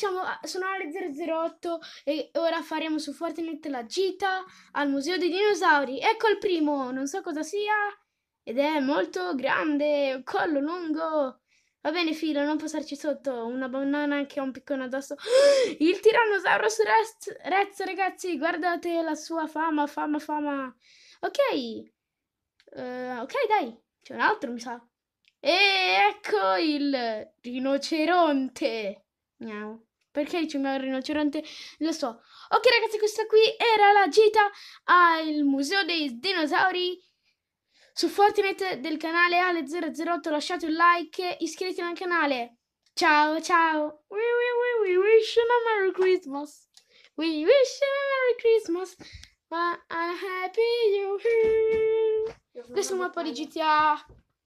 siamo sono alle 008 e ora faremo su Fortnite la gita al museo dei dinosauri. Ecco il primo, non so cosa sia ed è molto grande, collo lungo. Va bene filo, non passarci sotto, una banana che ha un piccone addosso. Il Tyrannosaurus Rest, Rex ragazzi, guardate la sua fama, fama, fama. Ok, uh, ok dai, c'è un altro mi sa. E ecco il rinoceronte. Miau. Perché ci un rinoceronte? Lo so. Ok ragazzi, questa qui era la gita al Museo dei Dinosauri su Fortnite del canale Ale008. Lasciate un like, iscrivetevi al canale. Ciao, ciao. We, we, we, we wish you a Merry Christmas. We wish you a Merry Christmas. Ma a uh, Happy New Year. Questo è un mappa di GTA.